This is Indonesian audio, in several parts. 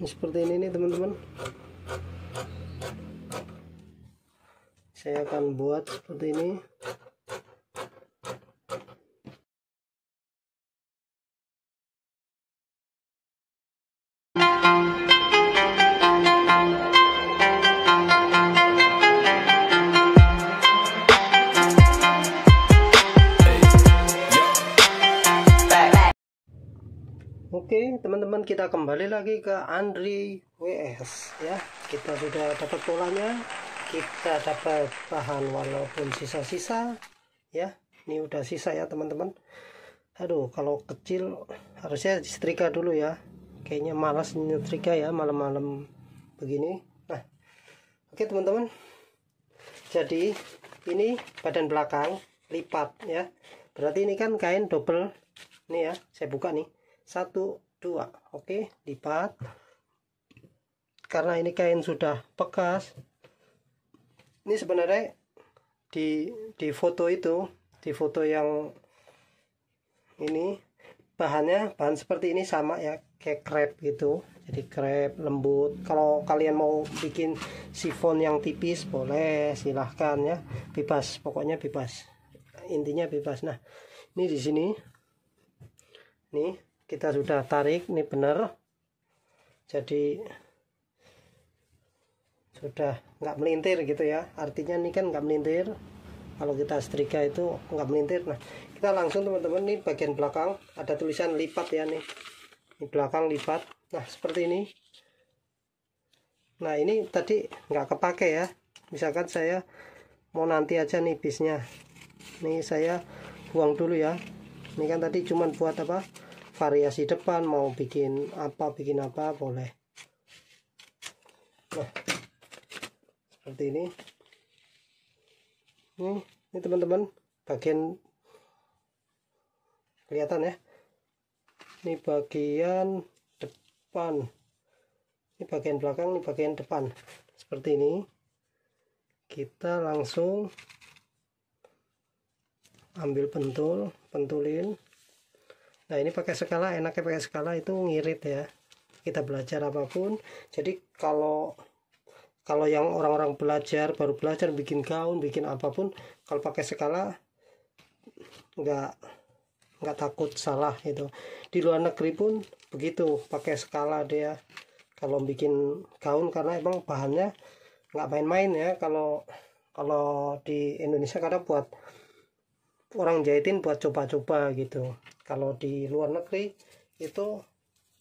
Ini seperti ini nih teman-teman saya akan buat seperti ini Oke teman-teman kita kembali lagi ke Andri WS ya kita sudah dapat polanya kita dapat bahan walaupun sisa-sisa ya ini udah sisa ya teman-teman aduh kalau kecil harusnya setrika dulu ya kayaknya malas nyetrika ya malam-malam begini nah oke teman-teman jadi ini badan belakang lipat ya berarti ini kan kain double nih ya saya buka nih satu dua oke lipat karena ini kain sudah bekas ini sebenarnya di di foto itu di foto yang ini bahannya bahan seperti ini sama ya kayak crepe gitu jadi crepe lembut kalau kalian mau bikin sifon yang tipis boleh silahkan ya bebas pokoknya bebas intinya bebas nah ini di sini nih kita sudah tarik ini benar jadi sudah nggak melintir gitu ya artinya ini kan nggak melintir kalau kita setrika itu nggak melintir nah kita langsung teman-teman ini bagian belakang ada tulisan lipat ya nih di belakang lipat nah seperti ini nah ini tadi nggak kepake ya misalkan saya mau nanti aja nih bisnya ini saya buang dulu ya ini kan tadi cuman buat apa variasi depan mau bikin apa bikin apa boleh nah seperti ini ini hmm, ini teman-teman bagian kelihatan ya ini bagian depan ini bagian belakang ini bagian depan seperti ini kita langsung ambil pentul pentulin nah ini pakai skala enaknya pakai skala itu ngirit ya kita belajar apapun jadi kalau kalau yang orang-orang belajar baru belajar bikin gaun bikin apapun kalau pakai skala nggak nggak takut salah itu di luar negeri pun begitu pakai skala dia kalau bikin gaun karena emang bahannya nggak main-main ya kalau kalau di Indonesia kadang buat orang jahitin buat coba-coba gitu kalau di luar negeri itu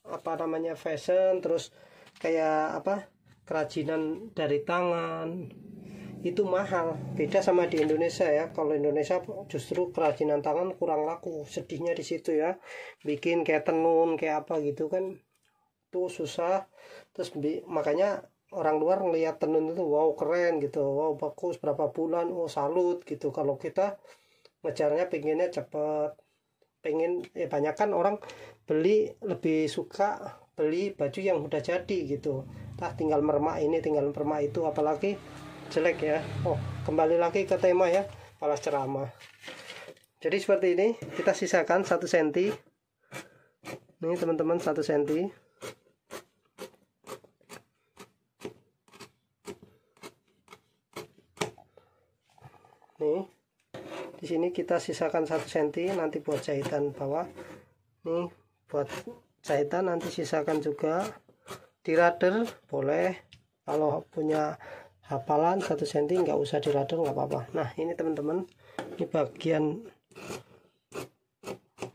apa namanya fashion terus kayak apa kerajinan dari tangan itu mahal beda sama di Indonesia ya kalau Indonesia justru kerajinan tangan kurang laku sedihnya di situ ya bikin kayak tenun kayak apa gitu kan tuh susah terus makanya orang luar ngelihat tenun itu wow keren gitu wow bagus berapa bulan oh salut gitu kalau kita ngejarnya pengennya cepet pengen ya banyak kan orang beli lebih suka beli baju yang udah jadi gitu tah tinggal mermak ini tinggal mermak itu apalagi jelek ya oh kembali lagi ke tema ya palas ceramah jadi seperti ini kita sisakan satu senti ini teman-teman satu senti nih di sini kita sisakan satu senti nanti buat jahitan bawah nih buat jahitan nanti sisakan juga di radar boleh kalau punya hafalan satu senti nggak usah di radar nggak apa-apa nah ini teman-teman ini bagian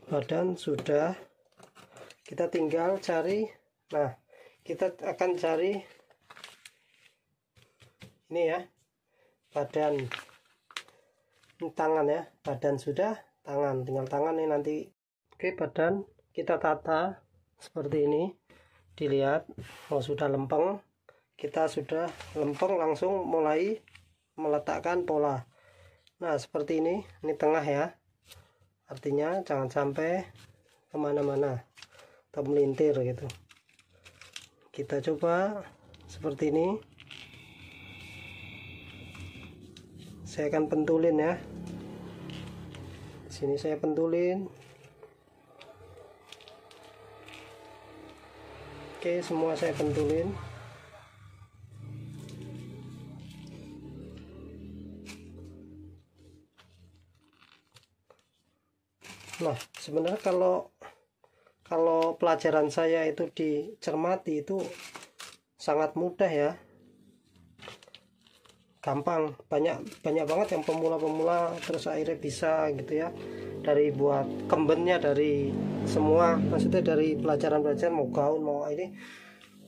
badan sudah kita tinggal cari nah kita akan cari ini ya badan tangan ya badan sudah tangan tinggal tangan nih nanti oke badan kita tata seperti ini dilihat kalau oh, sudah lempeng kita sudah lempeng langsung mulai meletakkan pola nah seperti ini ini tengah ya artinya jangan sampai kemana-mana atau melintir gitu kita coba seperti ini saya akan pentulin ya di sini saya pentulin oke semua saya pentulin nah sebenarnya kalau kalau pelajaran saya itu dicermati itu sangat mudah ya gampang banyak banyak banget yang pemula-pemula terus akhirnya bisa gitu ya dari buat kembennya dari semua maksudnya dari pelajaran-pelajaran mau gaun mau ini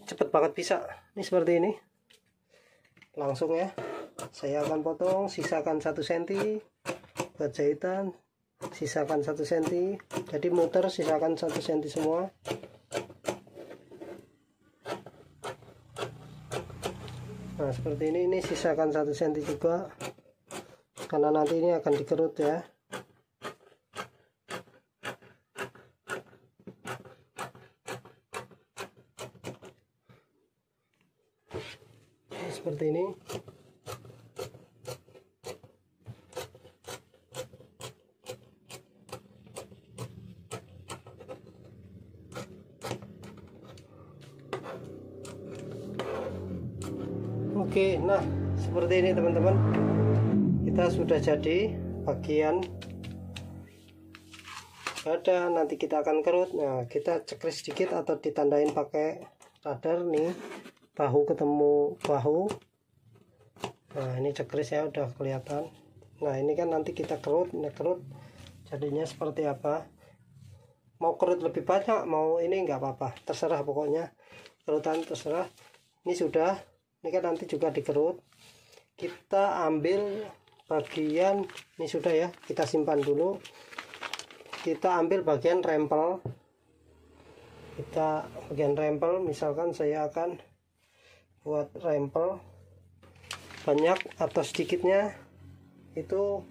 cepet banget bisa ini seperti ini langsung ya saya akan potong sisakan satu senti buat jahitan sisakan satu senti jadi muter sisakan satu senti semua nah seperti ini ini sisakan satu senti juga karena nanti ini akan dikerut ya nah, seperti ini Oke nah seperti ini teman-teman kita sudah jadi bagian ada nanti kita akan kerut nah kita cekris sedikit atau ditandain pakai radar nih bahu ketemu bahu nah ini cekrisnya ya udah kelihatan nah ini kan nanti kita kerut nah kerut jadinya seperti apa mau kerut lebih banyak mau ini nggak apa-apa terserah pokoknya kerutan terserah ini sudah ini kan nanti juga dikerut kita ambil bagian ini sudah ya kita simpan dulu kita ambil bagian rempel kita bagian rempel misalkan saya akan buat rempel banyak atau sedikitnya itu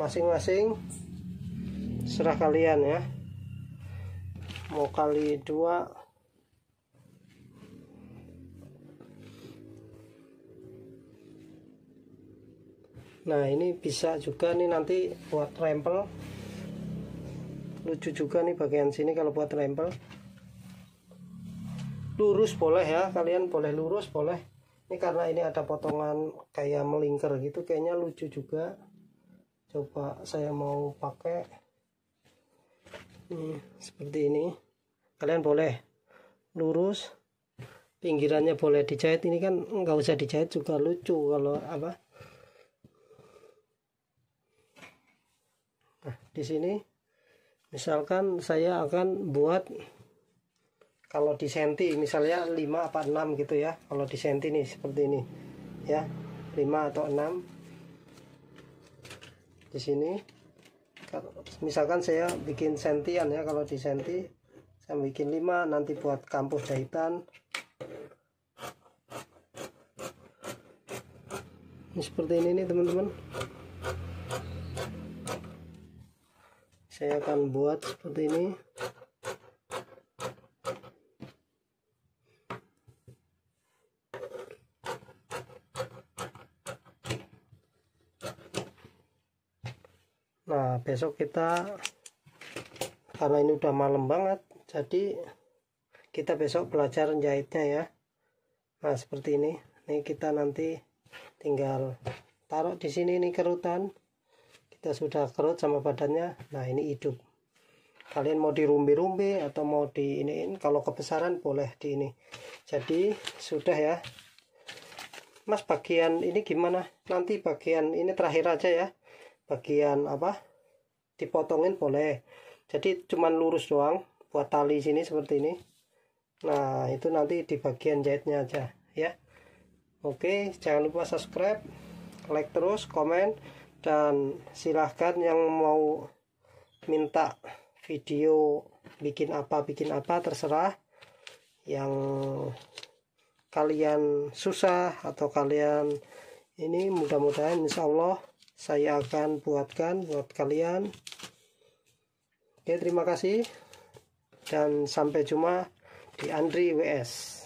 masing-masing serah kalian ya mau kali dua nah ini bisa juga nih nanti buat rempel lucu juga nih bagian sini kalau buat rempel lurus boleh ya kalian boleh lurus boleh ini karena ini ada potongan kayak melingkar gitu kayaknya lucu juga coba saya mau pakai ini hmm, seperti ini kalian boleh lurus pinggirannya boleh dijahit ini kan nggak usah dijahit juga lucu kalau apa Nah, di sini misalkan saya akan buat kalau di senti misalnya 5 apa 6 gitu ya. Kalau di senti nih seperti ini. Ya, 5 atau 6. Di sini misalkan saya bikin sentian ya kalau di senti saya bikin 5 nanti buat kampus jahitan ini seperti ini nih teman-teman saya akan buat seperti ini nah besok kita karena ini udah malam banget jadi kita besok belajar jahitnya ya nah seperti ini ini kita nanti tinggal taruh di sini nih kerutan kita sudah kerut sama badannya nah ini hidup kalian mau dirumbi-rumbi atau mau di iniin, kalau kebesaran boleh di ini jadi sudah ya mas bagian ini gimana nanti bagian ini terakhir aja ya bagian apa dipotongin boleh jadi cuman lurus doang buat tali sini seperti ini nah itu nanti di bagian jahitnya aja ya oke jangan lupa subscribe like terus komen dan silahkan yang mau minta video bikin apa bikin apa terserah yang kalian susah atau kalian ini mudah-mudahan insya Allah saya akan buatkan buat kalian oke terima kasih dan sampai jumpa di Andri WS